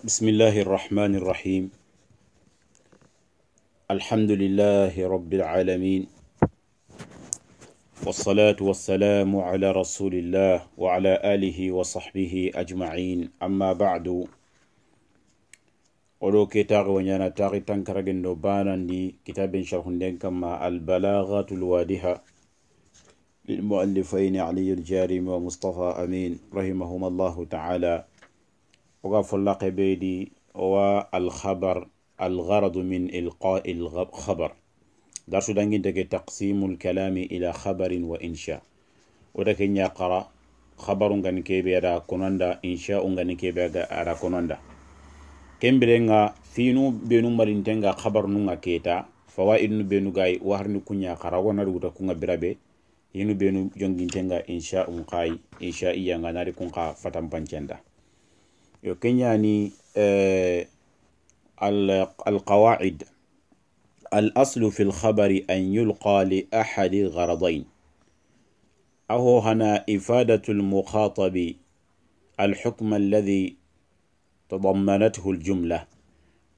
بسم الله الرحمن الرحيم الحمد لله رب العالمين والصلاة والسلام على رسول الله وعلى آله وصحبه أجمعين أما بعد ولو كتاب ونانا تاغي تنكرغن نوبانا دي كتاب شرح كما البلاغة الوادهة للمؤلفين علي الجارم ومصطفى أمين رحمهما الله تعالى وقال فلاق بيدي والخبر الغرض من إلقاء الخبر درس دانجي تقسيم الكلام إلى خبر وإنشاء ودك يقرأ خبر غن كيبي أدا كنوندا إنشاء غن كيبي أدا كنوندا kembirenga finu benu marintenga khabar nunga keta fawaid nu benu gai waharni kunya karago na rubuta kunga birabe yinu benu jongintenga insha um kai insha iya nga nari kunka fatam pancenda يمكن يعني آه القواعد الأصل في الخبر أن يلقى لأحد الغرضين أهو هنا إفادة المخاطب الحكم الذي تضمنته الجملة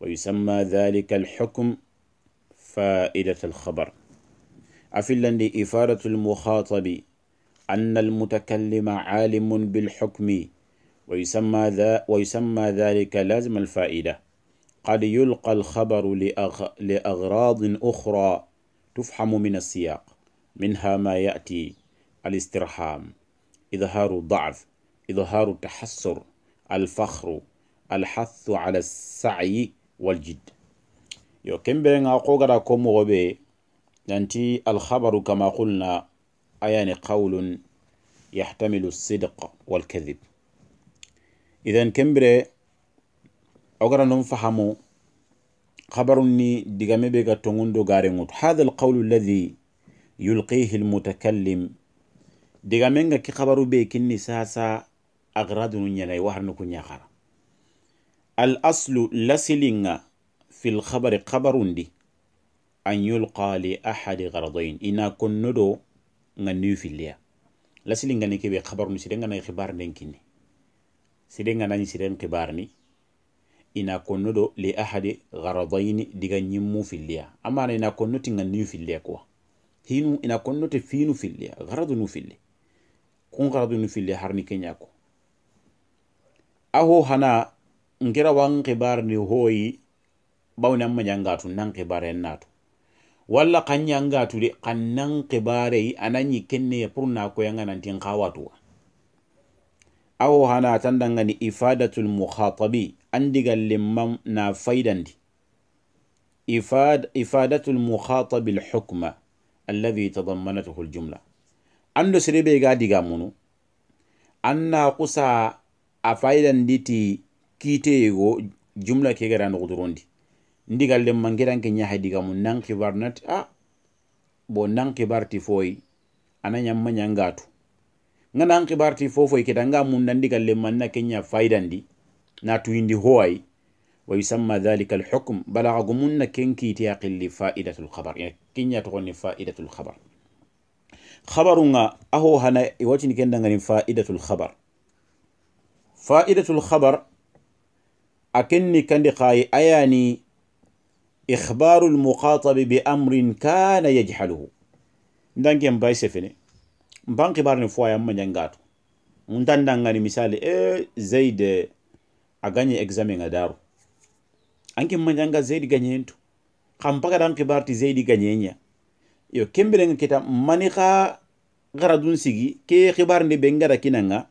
ويسمى ذلك الحكم فائدة الخبر أفلا لإفادة المخاطب أن المتكلم عالم بالحكم ويسمى, ذا ويسمى ذلك لازم الفائدة قد يلقى الخبر لأغ... لأغراض أخرى تفهم من السياق منها ما يأتي الاسترحام إظهار الضعف إظهار التحسر الفخر الحث على السعي والجد يو kemberenga kogara ko mogo be nanti alkhabaru kama qulna ayani qawlun yahtamilu sidq idan kembire ogara non fahamu خبر ني ديغامي بيغا تونغوندو غارينوت هذا القول الذي يلقيه المتكلم ديغامينغا كي خبرو بي كني ساسا أغراض نيلاي وحرنو كنيا خرا الأصل لسلينغا في الخبر خبر دي أن يلقى لأحد غرضين إنا كن ندو نيو في الليا لسلينغا نيكي بي خبر نسيرينغا نيخبار نينكيني siren ganani siren kibarni ina konno do li ahadi garadaini diga ñimmu filliya amana ina konno ti ganniyu filliya kuwa hinu ina konno te finu filliya garadu nu filli kun garadu nu filli harni kenya ko aho hana ngira wan kibarni hoyi bawni amma nan kibare natu walla kan ñangatu de kibare yi anan yi kenne pour na koyanga kawatuwa awo hana tan dangani ifadatul mukhatabi an diga limman na faidandi ifad, ifadatul mukhatabi hukma alladhi tadammanatuhu aljumla ando sirebe ga diga munu anna kusa a di ti kitego jumla ke gara nogudurondi ndiga limman giranke ñaha diga mun nan kibar a bo nan kibar ti foyi ana ñamma nganan kibarti fofoy kedanga mundandi galle manna kenya faida ndi na tuyindi howayi wa yusamma dhalika alhukm balagagu munna kenkiti yaqilli faidatu lhabar kenya togonni faidatu lhabar khabaru nga aho hana iwatini kendangani faidatu lhabar faidatu lhabar akenni kandi kayi ayani ikhbaru lmuqatabi biamrin kana yajhaluhu ndanken bayse fene mpan kibarni fo ya manya ngatu mtanda ngani misali e zaid eh, aganye examen ngadaru anki manya nga zaid ganye ntu kampaka dan kibarti zaid ganye nya yo kembere ngita manika garadun sigi ke kibarni bengara kinanga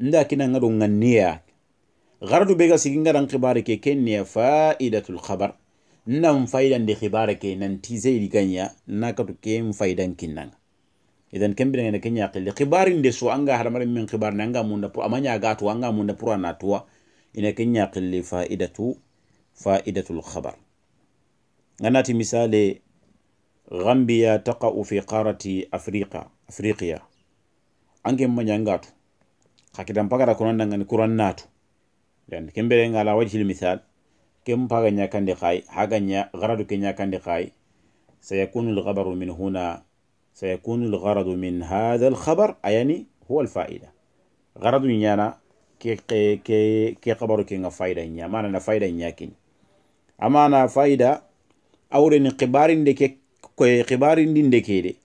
nda kinanga do ngania garadu bega sigi ngaran kibare ke kenya faidatul khabar nan faidan de kibare ke nan ti zaid ganya nakatu ke faidan kinanga idan kembire ngene kenya qilli khibari nde su anga haramare min khibar ne anga munda pura, amanya gatu anga munda pura na tuwa ina kenya qilli faidatu faidatul khabar ganati misale gambia ya taqa'u fi Afrika Afrika, afriqiya ange manya ngatu hakidan pagara kuranda dangani kuran natu dan kembere ngala wajhil misal kem paganya nyakande khai haganya garadu kenya kande khai sayakunu al min huna سيكون الغرض من هذا الخبر يعني هو الفائدة غرض نيانا كي كي كي كي خبرو كي فايدة نيا ما أنا فايدة نيا كين أما أنا فايدة أورين خبارين ديك خبارين دين ديك دي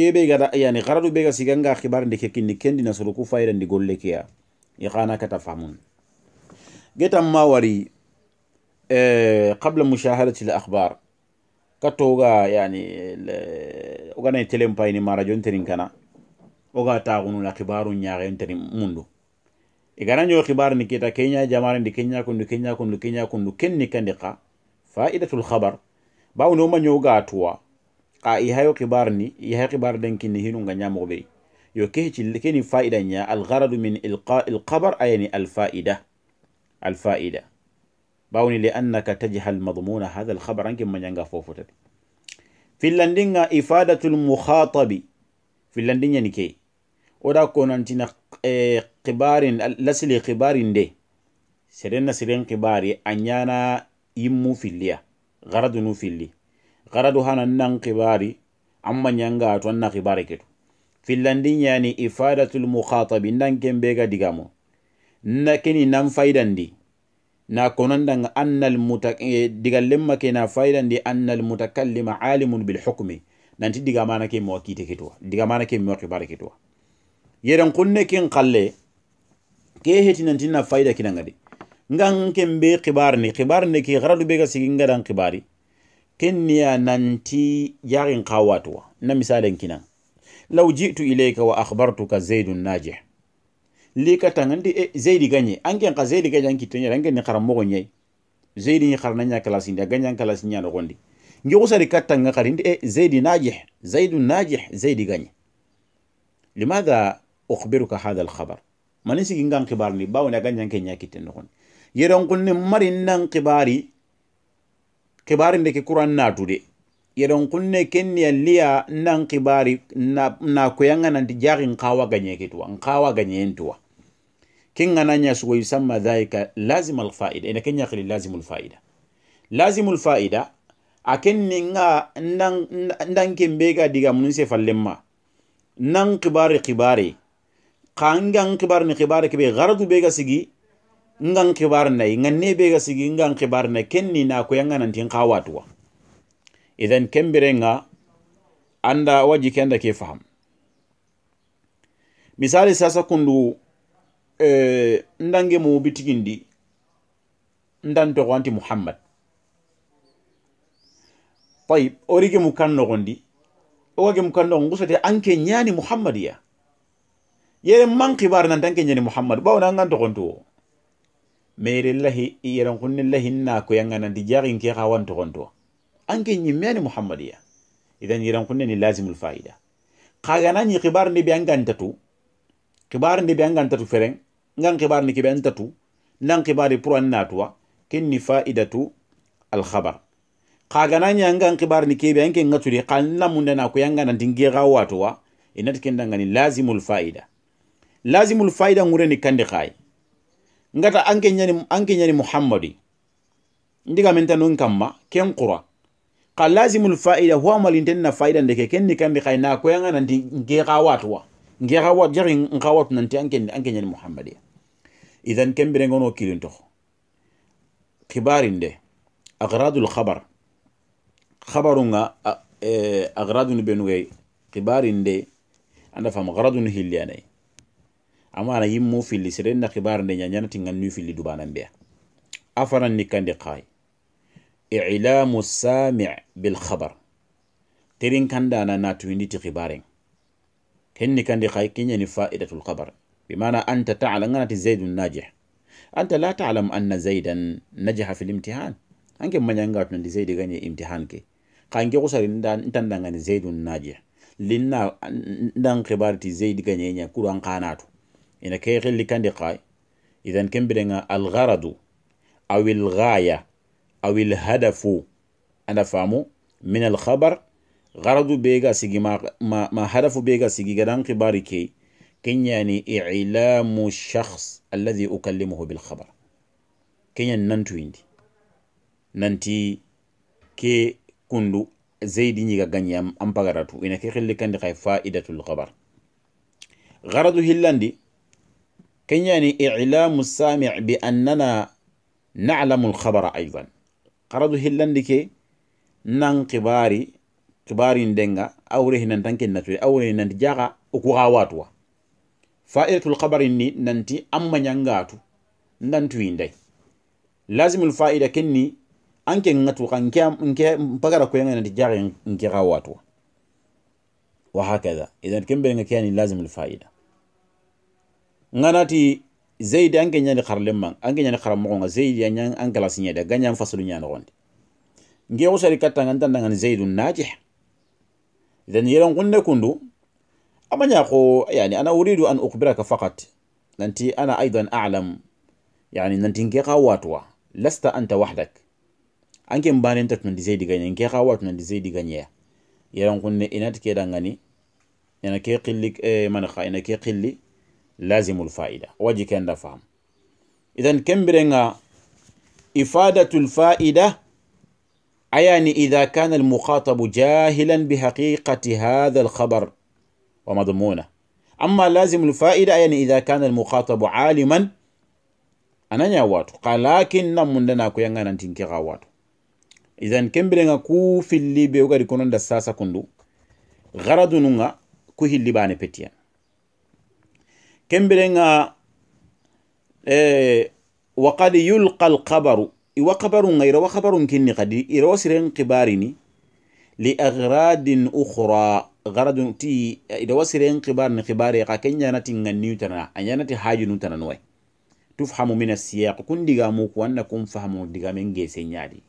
kebe gada yani gararu bega siganga khibar ndike kinni kendi na suluku faida ndi golle kiya iqana kata famun getam mawari eh qabla mushahadati al akhbar katoga yani ogana telen mara marajon terin kana oga taxunu la xibaru ñaxen terin mundu e gana ño xibar ni kita kenya jamarendi kenya kundu kenya kundu kenya kundu ken ni kandi xa faidatul xabar bawo no maño ga tuwa xa i hayo xibar ni i hay xibar den kinni hinunga ñamoxo ɓeri yo ke keni faida ña gharadu min ilqa khabar ayani al faida bawni li annaka tajhal madmuna hadha alkhabar anke manyanga fofotati fillandinga ifadatul mukhatabi fillandinya nike oda konantina qibarin e, lasili qibarin de serenna siren qibari anyana yimmu filliya garadu nu filli garadu hana nan qibari amma nyanga to qibari kibari ketu fillandin yani ifadatul mukhatabi nan kembega digamo na kini nan faidandi na dan annal eh, limma ke na di annal mutakallima alimun bilhukmi nanti digamana ke mowa kiite ketuwa digamana ke mowa kibara ketuwa yeren kunne kin kalle ke heti nanti na fayida kinangadi ngan ken be kibarni ni ke garadu be ga sigi ngadan kibari nan ti yarin kawatuwa na misalen kinan law jitu ilayka wa akhbartuka zaidun najih tanga ndi e eh, zaidi ganye angen ka zaidi ganye kitenya angen ni karam mogo nyai zaidi ni karna nya sinda gani ganye klasi nya no gondi ngi usari katta nga karindi e eh, zaidi najih zaidu najih zaidi ganye limadha ukhbiruka hadha alkhabar manisi gingan khibarni bawna ganye kenya kiten no yeron kunni marin nan khibari khibari ndeke qur'an natude yeron kunne kenya liya nan kibari na na koyanga nan tijari nkawa ganye kitwa nkawa ganye ntwa kinga nanya suwa yusamma dhaika lazim alfaida ina kenya khili lazim alfaida lazim alfaida akenni nga nan nan kembega diga munse fallemma nan kibari kibari kangan kibari ni kibari kibe garadu bega sigi ngan kibari nai ngan ne bega sigi ngan kibari na kenni na koyanga nan tin kawatwa idan kembirenga anda waji kenda ke faham misali sasa kundu eh, ndange mu bitigindi ndan togo anti muhammad tayib orige mu kan nogondi owage mu kan nogon gusate anke ñani muhammad ya yere man kibar nan tanke ñani muhammad bawo nan gan togontuwo mere lahi yeren kunne lahi na ko yanganandi jaxin ke xa wan togontuwo an ke anke ñimmeyani muhammadiya idan yiran ni lazimul faida kaganañi xibarni be kibar ni be gantatu fereng ngan ni kibe antatu nan xibari pour an natuwa kenni faidatu alxabar kaganañi angan xibarni kebe anke ngaturi xan namundana koy anganantinge xa watuwa dan kendangani lazimul faida lazimul faida ni kandi khay ngata anke ñani anke ñani muhammadi ndiga menta non kamma ken qura ka lazimul faida huwa malinten na faida ndeke kenni kambi kayna ko yanga nanti ngera watwa ngera wat jari ngawat nanti anken anken ni muhammadiya idan kembire ngono kilin to kibarinde agradul khabar khabarunga e, agradun benugay kibarinde anda fam agradun hilyanay amma yimmu filli sirenna kibarinde nyanyana tingan nu filli dubana mbiya afaran nikande qay ilamu sami bilhabar terin kandana natuyinditi hibaren kenni kandi hay kiñani faidatul habar bimana anta talam anta la talam anna zaidan najaha fi limtihan anke mañangatunandi zaidi gañe imtihan ke kanke kusari ntandangani zaidun najih linna ndan hibarti zaidi gañeña kuru an kanatu ina ke helli kandi kay idan kembirenga algaradu aw أو الهدف أنا فامو من الخبر غرض بيجا سيجي ما, ما, ما هدف بيجا سيجي قدام كباري كي يعني إعلام الشخص الذي أكلمه بالخبر يعني ننتو عندي ننتي كي كندو زيدي نيغا أم أمبغراتو إنا كي خلي كندي خاي فائدة الخبر غرض هلاندي يعني إعلام السامع بأننا نعلم الخبر أيضاً karadu hillandike nan kibari kibarin denga awre hinan tanke natwe awre nanti jaga ukuha watwa fa'idatul khabari ni nanti amma nyangatu nantu indai lazimul fa'ida kenni anke ngatu kanke nke mpagara kuyenga nanti jaga nke watwa wa hakaza idan kembe ngakani lazimul fa'ida nganati zaidi an ganya ni kharlem man an ganya ni kharamo nga zaidi an an ya da ganya fasalu nya no nge o sari katanga tan dangan zaidun najih idan yaran kunne kundu amanya ko yani ana uridu an ukhbiraka faqat nanti ana aidan a'lam yani nanti nge qawatwa lasta anta wahdak anke mbanen tat nan zaidi ganya nke qawat nan zaidi ganya yaran kunne inat ke dangani ina ke qillik ina ke qilli lazimul fa'ida waji kenda fahamu idhan kembirenga ifadatul fa'ida ayani idha kana almukhatabu jahilan bihaqiqati hadha alkhabar wa madmuna amma lazimul fa'ida ayani idha kana almukhatabu aliman ananya watu qalakin namundana kuyangana ntinkira watu idhan kembirenga ku fili be ugari kononda sasa kundu gharadununga ku hilli bane petiyan kembirenga eh, وقد يلقى القبر إوا قبر غير وخبر كني قد إروا سرين قبارني لأغراض أخرى غرض تي إروا سرين قبار قبار قاكن يانتي نيوتنا أنيانتي حاج نوتنا نوي تفهم من السياق كن ديغاموك وأنكم فهموا ديغامين جيسين يادي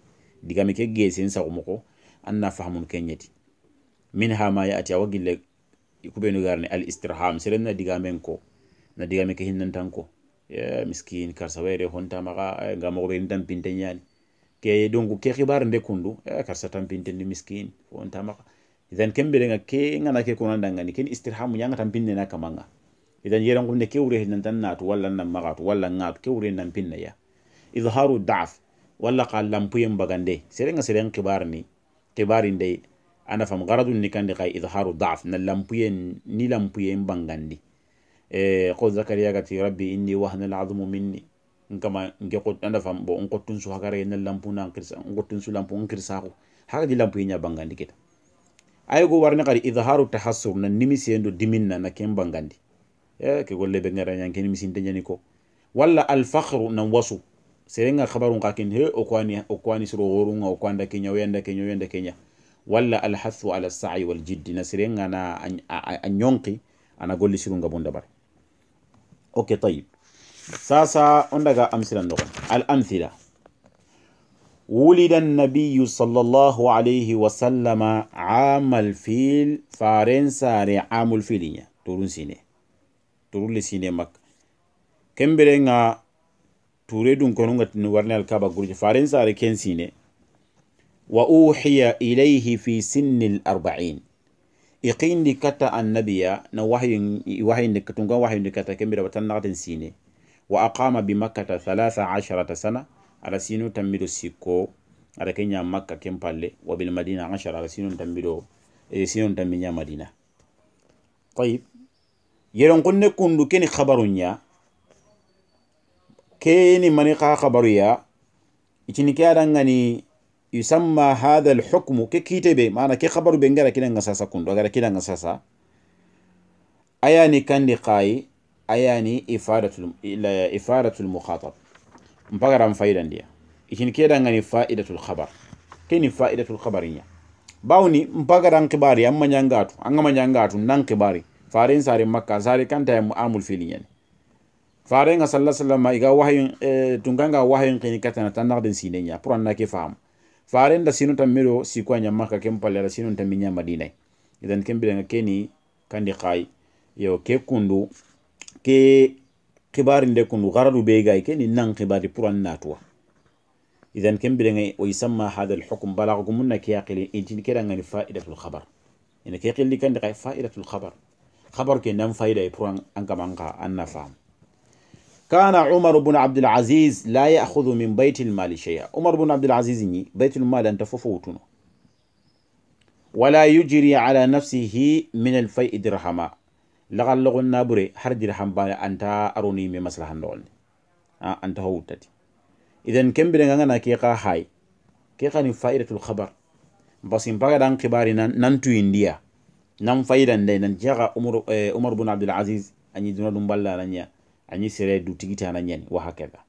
ديغاميك جيسين ساقموكو أن فهمون كنيتي منها ما يأتي وقل يكوبينو غارني الاسترهام سرنا ديغامينكو na digame ke hinnan tanko miskin karsa wayre honta maga eh, ga mogo ɓerin tampinte ñani ke donc ke xibar nde kundu karsa tampinte ndi miskin honta maga idan ken mbirenga ke ngana ke konandangani ken istirhamu ñanga tampinnena kamanga idan yerangumne ke wure hinan tan natu walla nan magatu walla ngatu ke wure nan pinna ya idharu daf walla ka lampuyen bagande serenga seren kibar ni kibari ndey ana fam garadun ni kandi kay idharu daf na lampuyen ni lampuyen bangandi Eh, qul zakariya gati rabbi inni wahana alazmu minni nkama anda fam bo nkottun su hakare na lampu na nkirsa nkottun su lampu nkirsa ko haka di lampu nya bangandi kita ay go warne kadi izharu tahassur na nimisi endo diminna na ken bangandi e ke golle be ngara nyan ken misin ko walla al fakhru na wasu serenga khabarun ka ken he o kwani o kwani suro gorunga o kwanda kenya wenda kenya wenda kenya walla al hathu ala sa'i wal jiddi na serenga na anyonki ana golli bunda bare اوكي طيب ساسا عندك امثله نقول الامثله ولد النبي صلى الله عليه وسلم عام الفيل فارنسا عام الفيلية تورون سيني تورون لسيني مك كم برينا توريدون كنونغة نورنا الكابا قرج فارنسا كين سيني وأوحي إليه في سن الأربعين iqindi kata annabiya na wahyin wahyin katunga wahyin kata kembira batan nagatin sine wa aqama bi makkata 13 sana ala sinu tammido sikko ada kenya makka ken wa bil madina 10 ala sinu tammido e sinu tamminya madina tayib yeron kunne kundu keni khabarunya keni mani khabaruya itini ke adangani يسمى هذا الحكم ككتب ما أنا كخبر بينجر كنا نساسا كن دعارة كنا نساسا أياني كان لقاي أياني إفادة الم... إلا إفادة المخاطب مبكر عن فائدة ليه إيشين كده عن فائدة الخبر كين فائدة الخبر إياه باوني مبكر عن كباري أما نجعاتو أما نجعاتو نان كباري فارين ساري مكة ساري كان تام أمول فيني يعني فارين صلى الله عليه وسلم إذا وحي إيه، تونغانغا وحي كني كتنا تنقدن سينيا بران نكيفام farenda sino tammiro siko ñammaka ken pallara sino tammi ñamadinay idan ken bidanga keni kandi xay yo ke kundu ke kibari nde kundu garadu be gay keni nan kibari pour an natuwa idan ken bidanga o yusamma hada alhukm balaxugumunna ke yaqili intini kedangani faidatul khabar ina ke xilli kandi xay faidatul khabar khabar ke nan faida e pour an kamanxa an na faamu كان عمر بن عبد العزيز لا يأخذ من بيت المال شيئا عمر بن عبد العزيز ني بيت المال أنت ففوتنا ولا يجري على نفسه من الفيء درهما لغل لغل نابري هر درهم بانا أنت أروني من مسلحة نغل آه، أنت هوتتي إذن كم بلغانا كيقا هاي كيقا فائدة الخبر بس ينبغي دان كباري ننتو انديا نم فايدة ندي ننجاغ آه، عمر بن عبد العزيز أني دونا دنبالا ننجا ani sere dutigi tana ɲani wa hakada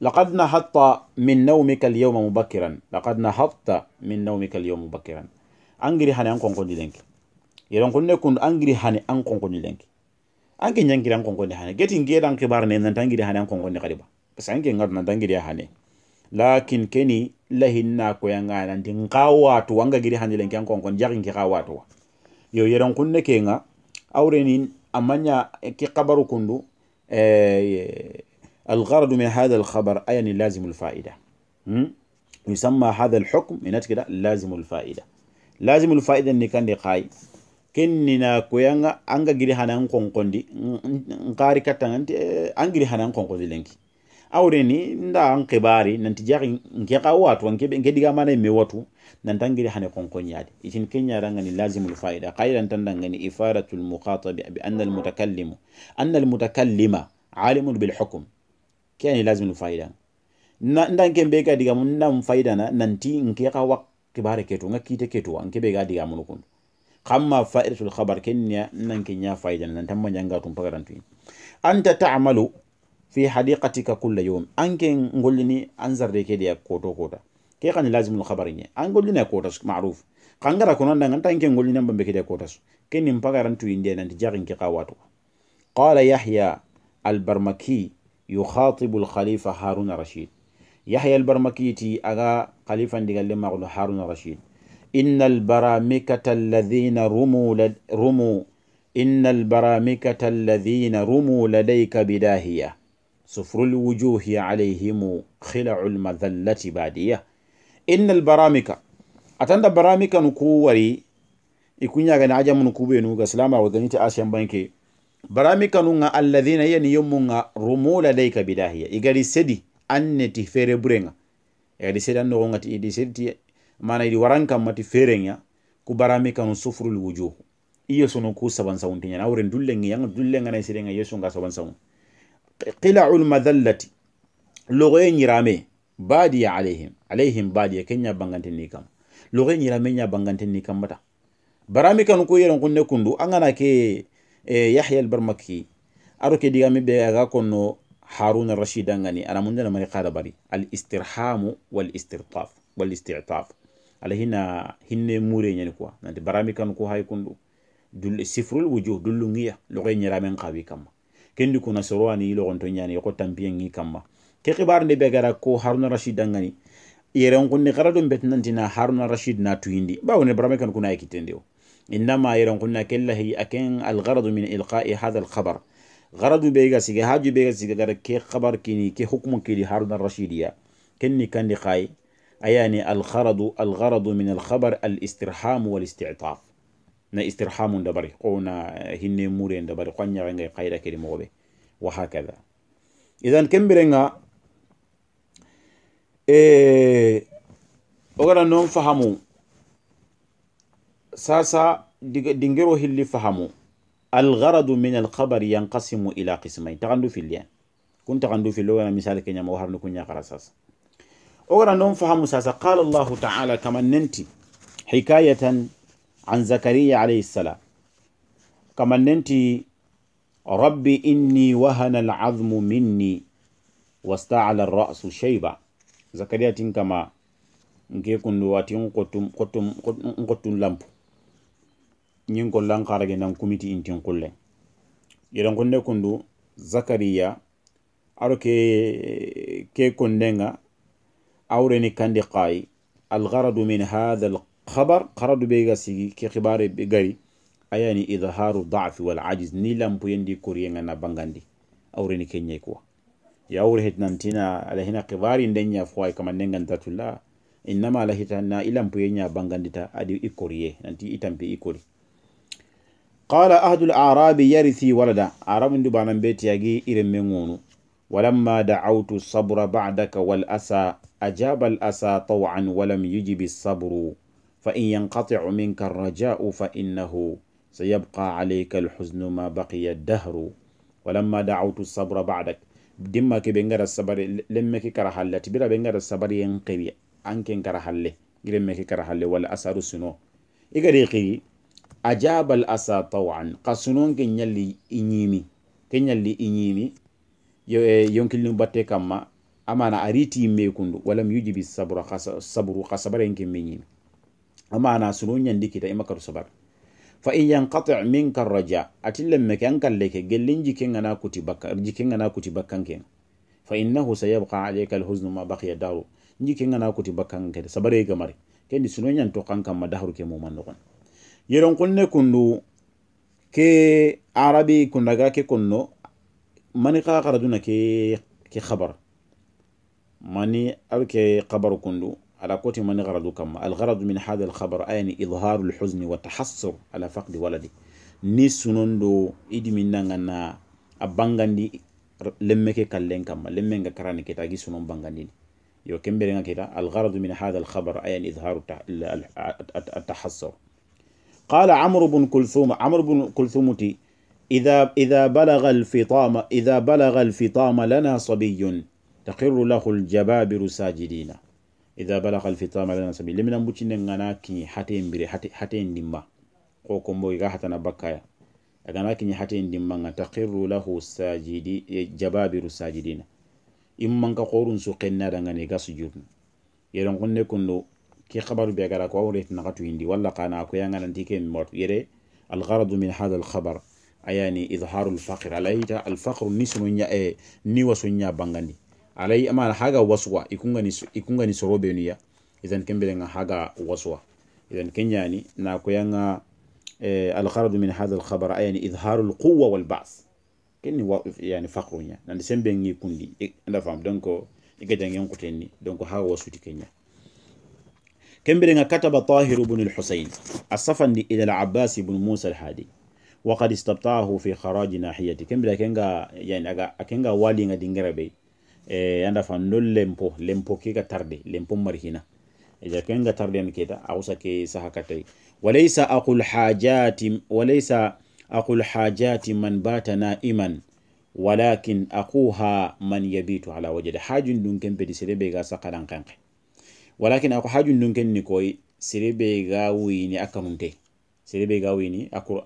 لقد نهضت من نومك اليوم مبكرا لقد نهضت من نومك اليوم مبكرا angiri hani an konkoni lenki yeron kunne kun angiri hani an konkoni lenki anke nyangiri an konkoni hani geti ngeda an kibar ne nanta tangiri hani an konkoni kariba bas anke ngar nan tangiri hani lakin keni lahinna ko yanga nan din qawatu wanga giri hani lenki an konkon jagin ki qawatu yo yeron kunne kenga aurenin amanya ki kabaru kundu algaradu algharad min hadha alkhabar ayani lazim alfaida hmm? yusamma hadha alhukm inati kida lazim alfaida lazim alfaida ni kandi khai kenni na kuyanga anga giri hana nkonkondi nkari kata nanti eh, angiri hana nkonkondi lenki awreni nda ankibari nanti jari nkiqa watu nkibe nkidiga mana imewatu watu nantangiri hane konkoñaade itin keñarangani lasimul faida kayirantandangani ifaratul mukhatabi bi anna almutakallimu anna almutakallima alimun bilhukum ke ani lasimul faida ndanke mbe ka digamu ndam faidana nanti nke ka wa kibare ketu nga kite ketu nke be ga digamunu kun kamma fa'idatul khabar kenya nanke nya faidana nantamma nyanga tum pagarantu anta ta'malu fi hadiqatika kulla yawm anke ngollini anzarde ke dia koto kota ke kan lazim no khabarinya an golli na ko tas ma'ruf kan gara kono ndan tan ke golli nan bambe ke ko tas ke nim pagaran tu inde nan jagin ke qawatu qala yahya al-barmaki yukhatibu al-khalifa harun rashid yahya al-barmaki ti aga khalifan digalle ma'ruf harun rashid إن البرامكة الذين رموا لد... رموا إن البرامكة الذين رموا لديك بداهية صفر الوجوه عليهم خلع المذلة بادية innal baramika atanda baramika nuku wari ikunya ga ajamu nuku be nuga wa danita asian banke baramika nunga alladhina yani yumunga rumula layka bidahiya igari sedi anneti fere burenga igari sedi anno gonga ti idi sedi mana idi waranka mati ferenya ku baramika nu sufrul wujuh iyo sunu ku saban sawun na wurin dullen yang dullen ngana sirenga yesu nga saban sawun qila'ul madallati logoyen yirame badiya alayhim alayhim badiya kenya bangantenni kam loge loxe ñirame ña kam bata barami kanu ko yeren kunne kundu a gana ke eh, yahya albarmaki aro ke digami be aga konno haruna rashida ngani ana mundana mari kada bari al istirhamu wal istirtaf wal istitaf ala hinne mure nyani kwa nanti barami kanu ko hay kundu dul sifrul wujuh dullu loge loxe ñiramen xawi kam kendi kuna sorowani loxonto ñani yoko tampiyen ngi kamma ke xibar nde be gara ko haruna rashid dangani yeren kunni xara do betinantina haruna rashid na tuyindi bawone barame kan kuna yekitende o innama yeren kunna kellahi aken algaradu min ilqai hada alkhabar garadu be ga sige haju be ga sige gara ke khabar kini ke hukmu kili haruna rashidiya kenni kandi xayi ayani algaradu algaradu min alkhabar alistirhamu walisti'taf na istirhamu dabari qowna hinne mure dabari qanyaranga qayda kedi mogobe wa hakada idan kembirenga وغانا نوم فهمو ساسا دينغرو هيلي فهمو الغرض من الخبر ينقسم الى قسمين تغندو في اللين كنت تغندو في اللوه مثال كينيا موهر نكون يا قرا ساسا وغانا نوم فهمو ساسا قال الله تعالى كما ننتي حكاية عن زكريا عليه السلام كما ننتي ربي إني وهن العظم مني واستعل الرأس شيبا zakariya tin kama nke kundu wati nkottun lampu ñin kollan xarage nan kumiti intin kullen yeran kunne kundu zakariya aro ke ke kondenga awreni kandi qayi algaradu min hatha alkhabar garadu be ga sigi ke xibare be ayani idharu dafi wal ajiz ni lampu yendi koriyenga na bangandi awreni ke kuwa yawur hitnan tina ala hina qibari ndenya fuwai kama nengan tatula innama ala hitana ila mpuyenya bangandita adi ikoriye nanti itampi ikori قال أهد الأعراب يرثي ولدا أعراب اندو بانان بيتي يجي إرم منونو ولما دعوت الصبر بعدك والأسى أجاب الأسى طوعا ولم يجب الصبر فإن ينقطع منك الرجاء فإنه سيبقى عليك الحزن ما بقي الدهر ولما دعوت الصبر بعدك dimma ke ɓe gara sabari lemme ke kara halle tibira ɓe gara sabari yen kewi anken kara halle me ke kara halle wala asaru suno igari kiri ajaba al asa tawan ka sunon ke inyimi i ñiimi inyimi yo i eh, yonkil yonkilinu batte kamma amana ariti me kundu wala yujibi sabra sabru ka sabara yen ke me amana suno ñandi ta imakar sabara fa in yanqati minka raja atille meke an kalleke gellin ana kuti bakka ana kuti ke fa innahu sayabqa alayka alhuznu ma baqiya daru ana kuti bakkanke sabare gamari kendi yan to kan kamma dahru ke muman nogon yeron kunne kundu ke arabi kundaga ke kunno mani ka karaduna ke ke khabar mani alke khabar kundu على قوتي من غرضكم الغرض من هذا الخبر أين إظهار الحزن والتحسر على فقد ولدي نسنندو إدي من نغنا أبانغاندي لمكي كلنكم لمنغا كراني كي تاجي بانغاندي يو كمبرينغا كي الغرض من هذا الخبر أين إظهار التحسر قال عمرو بن كلثوم عمرو بن كلثوم تي إذا إذا بلغ الفطام إذا بلغ الفطام لنا صبي تقر له الجبابر ساجدين ida balaga alfitam ala nasabi lemina mbucine ngana kiñi hate mbire hate ndimma ko kombo iga hatana bakkaya agana kiñi hate ndimma nga taqiru lahu sajidi jababiru sajidina immanka qorun su qennadangani iga sujudna yeren kunne kundu ki khabaru be gara ko awret nagatu indi walla kana ko yangananti ke mort yere الغرض من هذا الخبر أياني إظهار الفقر على الفقر نسن نيوس نيا بانغاندي alai amana haga waswa ikunga ni sorobe niya idan kembele nga haga waswa idan kenyani na kuyanga eh, algharad min hadha alkhabar yani idharu alquwa walba'th kenni wa, yani fakrunya na sembe ngi kundi anda fam donc igajan yankutenni donc haga waswa wasuti kenya كمبرنا كتب طاهر بن الحسين الصفن إلى العباس بن موسى الحادي وقد استبطاه في خراج ناحيته كمبرنا كنغا يعني أكنغا والي نغا دينغربي e anda fa nol lempo lempo ke ga tarde lempo marhina e ja ken ga tarde en keta a awsa ke saha katay walaysa aqul hajati walaysa aqul hajati man bata naiman walakin aquha man yabitu ala wajhi hajun dun ken pedi serebe ga sakaran kanke walakin aku hajun dun ken ni koy serebe ga wini akanunte serebe ga wini aku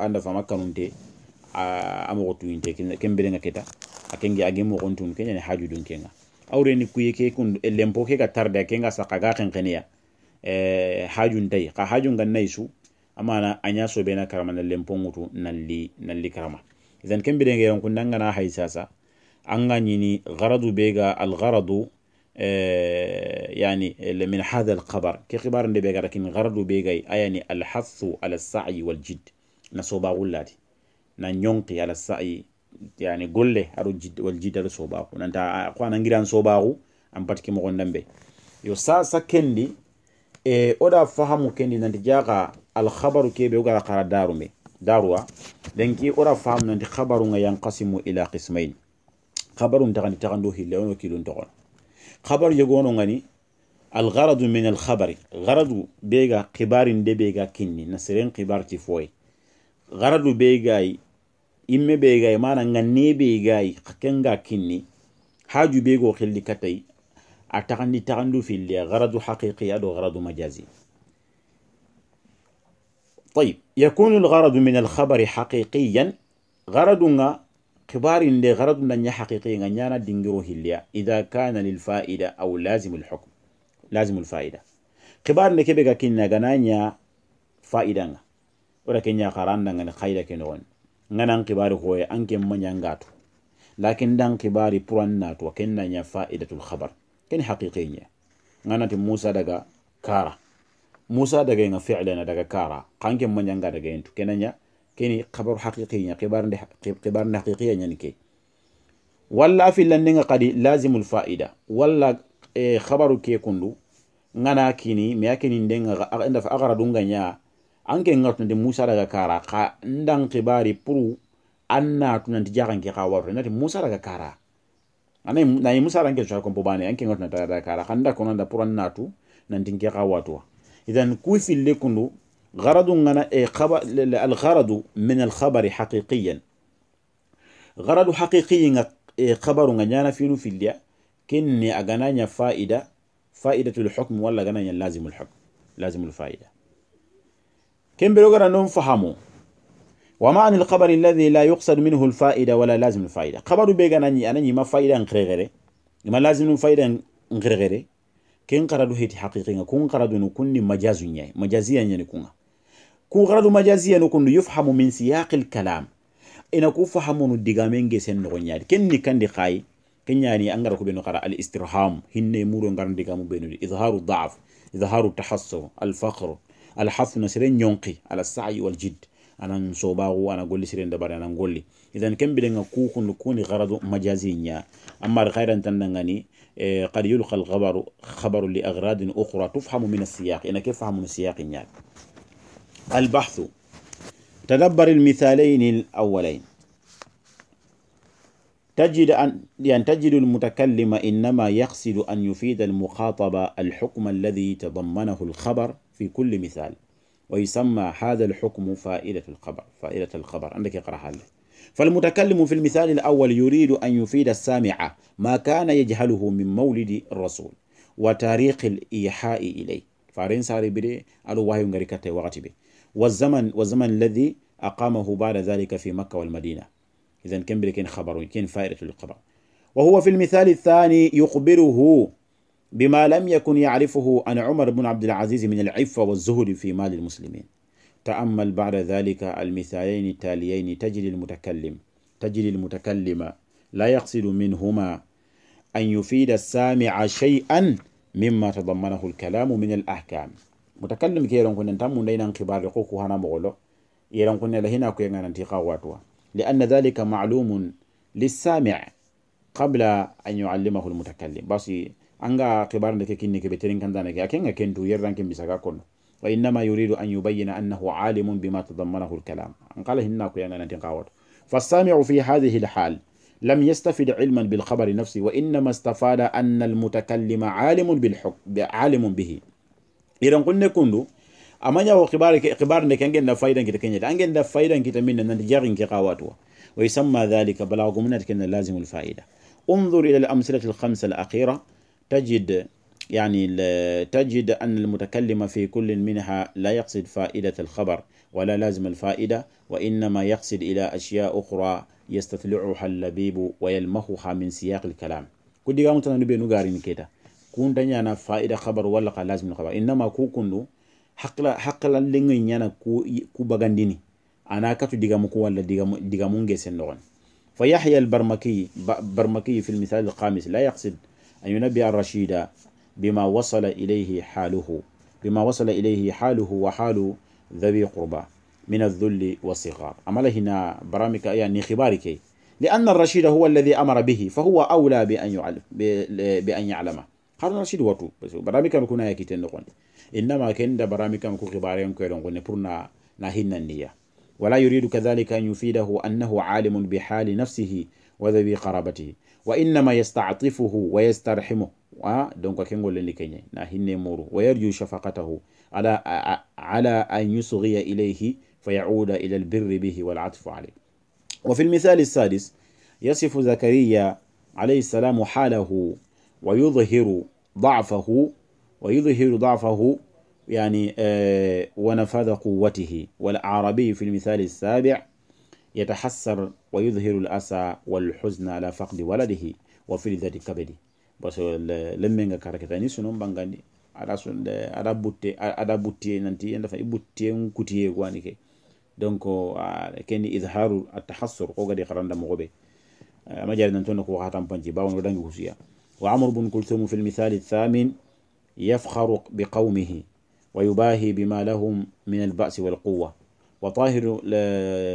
anda fa makanunte a mogo tuyinte ken berenga keta a kenge age mogon tun ke haju dun kenga awreni kuye ke kun lempo ke ga tarde a kenga saka ga xenxeneya hajun tay xa hajun gan nayi su amana a ña sobena karama na lempo ŋutu nalli nalli karama idan ken birenge yon kun nangana hay sasa an yani ñini garadu be ga algaradu يعني من هذا الخبر كخبار اللي بيقرا لكن غرض بيقاي يعني الحث على السعي والجد نصوبا غلاتي na ñonki yala sa'i yani golle aɗo wal jidde aɗo sobaku nanta ko anangira an sobaku an batke mogon dambe yo sa sa kendi e oɗa fahamu kendi nanti jaka alhabaru keɓe ogara kara darume daruwa denki oɗa fahamu nanti habaruga yankasimu ila qismain habarum tagani tagando hille ono kilun togon habaru yegono gani algaradu min alhabari garadu bega kibarin de bega kinni na seren kibar ti foye garadu begay imme be gay mana ganne be gay kenga kinni haju be go xilli katay a taxandi taxandu filli garadu haqiqi ado garadu majazi طيب يكون الغرض من الخبر حقيقيا غرضنا ان اللي غرضنا حقيقي حقيقيا نيانا دينجرو هليا إذا كان للفائدة أو لازم الحكم لازم الفائدة خبار نكبي كنا غنانيا فائدة ولا كنا قرانا خيرك نون nganan kibari hoye anke manyangatu lakin dan kibari puran natu wa kenna nya fa'idatul khabar ken haqiqinya nganati musa daga kara musa daga nga fi'lana daga kara kanke manyanga daga entu kenanya keni khabar haqiqinya kibar ndi kibar ndi haqiqinya nike walla fillan nga qadi lazimul fa'ida walla khabaru ke kundu ngana kini me yakini ndenga inda fa agara dunga anke ngartunde musa daga kara ka ndang kibari puru anna tunanti jagan ki ka warre nati musa daga kara anai na yi musa ranke shakon po bane anke ngartunde daga kara ka kanda kono nda puru anna tu nanti ki ka watu idan ku fille kundu غرض أنا الغرض من الخبر حقيقيا غرض حقيقي خبر أنا فينو في اللي كني أغنانيا فائدة فائدة الحكم ولا أغنانيا لازم الحكم لازم الفائدة كم بلغر أنهم ومعنى الخبر الذي لا يقصد منه الفائدة ولا لازم الفائدة خبر بيغا أنني أنني ما فائدة نغرغري ما لازم الفائدة نغرغري كن قرادو هيتي حقيقي كن قرادو نكون مجاز نياي مجازيا نكون كن قرادو مجازيا نكون يفهم من سياق الكلام ina ku fahamunu digamenge sen no nyaade kenni kandi khay kenyani angara ko beno qara al istirham hinne muro ngar digamu beno بينو اظهار الضعف اظهار al الفقر على حفنا يونقي ينقي على السعي والجد أنا نصوباغو أنا قولي سرين دبر أنا نقولي إذا كم بدنا كوكو نكون غرض يا أما غير أن تنغني إيه، قد يلقى الخبر خبر لأغراض أخرى تفهم من السياق أنا كيف فهم من السياق يا البحث تدبر المثالين الأولين تجد أن يعني تجد المتكلم إنما يقصد أن يفيد المخاطب الحكم الذي تضمنه الخبر في كل مثال ويسمى هذا الحكم فائدة الخبر فائدة الخبر عندك يقرأ هذا فالمتكلم في المثال الأول يريد أن يفيد السامع ما كان يجهله من مولد الرسول وتاريخ الإيحاء إليه فارين ساري بدي ألو واهي غريكة وغتبه والزمن والزمن الذي أقامه بعد ذلك في مكة والمدينة إذا كم كين خبر كين فائدة الخبر وهو في المثال الثاني يخبره بما لم يكن يعرفه عن عمر بن عبد العزيز من العفة والزهد في مال المسلمين تأمل بعد ذلك المثالين التاليين تجري المتكلم تجري المتكلم لا يقصد منهما أن يفيد السامع شيئا مما تضمنه الكلام من الأحكام متكلم كي يرون كنا تم لين انقبار لقوكو هنا مغلو يرون كنا لهنا كي انتقاواتوا لأن ذلك معلوم للسامع قبل أن يعلمه المتكلم بس anga kibara ndeke kini kibetirin kanda neke akenga kendu yerdan kim bisaka kono wa innama yuridu an yubayyana annahu alimun bima tadammanahu alkalam an qala hinna ku yanga nanti qawat fasami'u fi hadhihi alhal لم يستفد علما بالخبر نفسه وانما استفاد ان المتكلم عالم بالحق عالم به اذا قلنا كندو اما يا اخبار اخبار انك عندنا فايده كده كده عندنا فايده كده من ان جارين كقواتوا ويسمى ذلك بلاغ من لازم الفائده انظر الى الامثله الخمسه الاخيره تجد يعني تجد أن المتكلم في كل منها لا يقصد فائدة الخبر ولا لازم الفائدة وإنما يقصد إلى أشياء أخرى يستطلعها اللبيب ويلمخها من سياق الكلام كدي قامت أنا نبي نقارن كده كون أنا فائدة خبر ولا لازم الخبر إنما كو كنو حقلا حقلا لين يانا كو كو بغانديني أنا كتو ديغامو كو ولا ديغامو ديغامو نغيسن فيحيى البرمكي برمكي في المثال الخامس لا يقصد أن ينبئ الرشيد بما وصل إليه حاله بما وصل إليه حاله وحال ذوي قربى من الذل والصغار أما هنا برامك يعني خبارك لأن الرشيد هو الذي أمر به فهو أولى بأن يعلم بأن يعلمه قال الرشيد واتو بس برامك مكونا يكتن نقول إنما كن برامك مكو خبارين كيرون قلنا برنا نهينا النية ولا يريد كذلك أن يفيده أنه عالم بحال نفسه وذوي قرابته وإنما يستعطفه ويسترحمه أه؟ دونك لي كيني نا هيني مورو ويرجو شفقته على على أن يصغي إليه فيعود إلى البر به والعطف عليه وفي المثال السادس يصف زكريا عليه السلام حاله ويظهر ضعفه ويظهر ضعفه يعني ونفاذ قوته والعربي في المثال السابع يتحسر ويظهر الأسى والحزن على فقد ولده وفي ذات كبده بس لمن كاركتاني سنون بانغاندي ada sun ada butte ada butte nanti yanda fa ibutte kutiye gwani ke donc keni izharu at-tahassur ko gadi qaranda mo gobe ma jari nan tonno ko hatam panji bawon do dangi husiya wa amr ibn kulthum fi al-mithal ath-thamin yafkharu biqawmihi ويباهي بما لهم من البأس والقوة وطاهر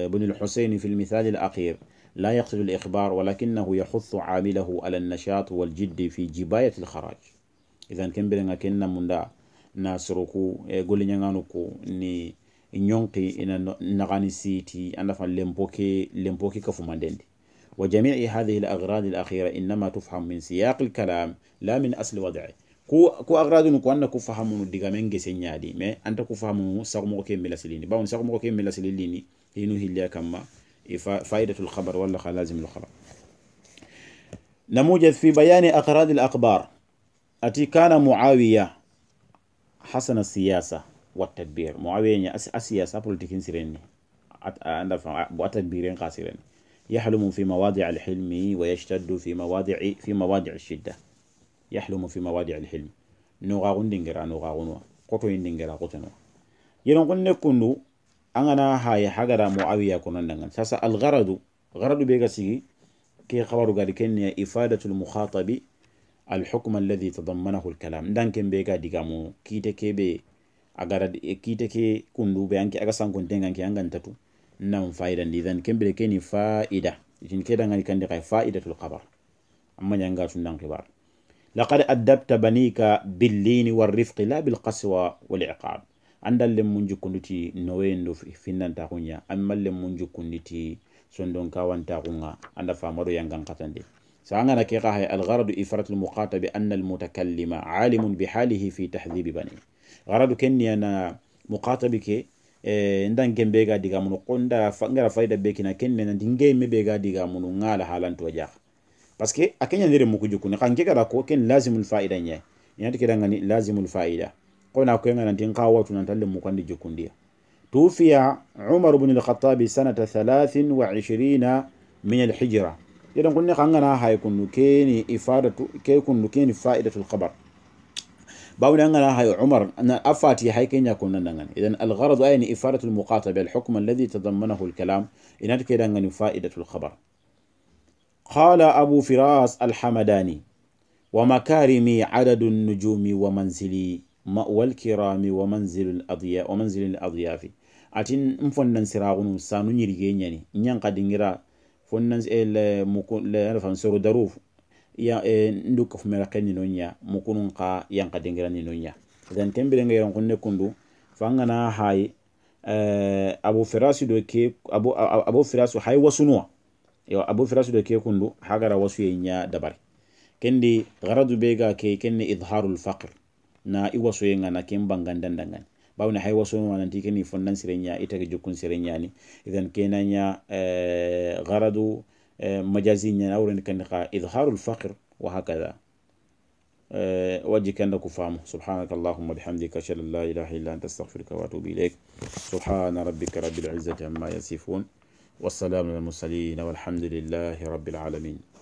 بن الحسين في المثال الأخير لا يقصد الإخبار ولكنه يحث عامله على النشاط والجد في جباية الخراج إذا كم بلنا كنا من دا ناسركو إيه، قول نيانانكو ني نيونقي إن نغاني سيتي أنا فان لمبوكي لمبوكي كفو ماندندي وجميع هذه الأغراض الأخيرة إنما تفهم من سياق الكلام لا من أصل وضعه كو ko agradunu ko anna ku fahamunu digamen gese ñaadi mais anta ku fahamunu sagumogo ke melasilini bawon sagumogo ke melasililini hinu hilliya kamma فائدة الخبر ولا خلازم الخبر نموذج في بيان أقراض الأخبار أتي كان معاوية حسن السياسة والتدبير معاوية السياسة بوليتيكين سيريني وتدبيرين قاسرين يحلم في مواضع الحلم ويشتد في مواضع في مواضع الشدة يحلم في مواضع الحلم نوغاغون دينغرا نوغاغون قطو يندينغرا قطنو يرون قلنا كنو أنا هاي حجر معاوية كنا ساسا الغرض غرض بيغسي كي خبر قال كن إفادة المخاطب الحكم الذي تضمنه الكلام دان كن بيغا ديغامو كيتا كيبي أغرد كيتا كي كندو بيانكي أغسان كنتين كي أنغان تتو نعم فائدة إذن كن بيغا كيني فائدة إذن كيدا غاني كان ديغاي فائدة الخبر أما نيانغا سندان خبار لقد أدبت بنيك باللين والرفق لا بالقسوة والعقاب عند اللي منجو كنتي نوين فينان تاقونيا أما اللي منجو كنتي سندون كاوان تاغونا عند فامرو ينغان قتندي سأنا كيقاها الغرض إفرة المقاطع بأن المتكلم عالم بحاله في تحذيب بني غرض كني أنا مقاطبك ndan gembe ga diga mun qonda fangara fayda bekina kenne nan dinge mebe ga diga mun ngala halan to jaha parce que a keñanire mukujukuni xan kegara ko ken lazimul faida ñayi inati kedangani lazimul faida kona koyenga nanti nka watu nantalle mukandi jukundiya tufiya umar bnu lkhatabi sanata thalathin wa ishirina min alhijra yeɗen kunne xangana hay kunnu keni ifadatu ke kunnu keni faidatul khabar باون أنا هاي عمر أنا أفاتي هاي كين يكون ننغن إذا الغرض أين إفادة المقاطبة الحكم الذي تضمنه الكلام إن كده فائدة الخبر قال أبو فراس الحمداني ومكارمي عدد النجوم ومنزلي مأوى الكرام ومنزل الأضياء ومنزل الأضياف أتين مفنن سراغون سانو نيريجيني نيانقا دينغرا فنن ال مكون لرفان سرو دروف يا ندوك fu mera kenni nonya mukunun ka yang ka dengira ni nonya dan tembere ngai ron kunne kundu fanga na hay abu firasu do ke abu yo abu firasude ke kundu hagara wasuye ña dabari kendi garadu be ga ke kenni idharul faqr na i wasoye bangan dandangan bangandandangani bawni hay wasoye mananti keni fonnan sire ña itake jokkun sire ñani idan kena ña garadu majazi ñana awreni kandi ka idharul faqr wa hakada وجه كان كفامه سبحانك اللهم وبحمدك أشهد أن لا إله إلا أنت أستغفرك وأتوب إليك سبحان ربك رب العزة عما يصفون والسلام على المرسلين والحمد لله رب العالمين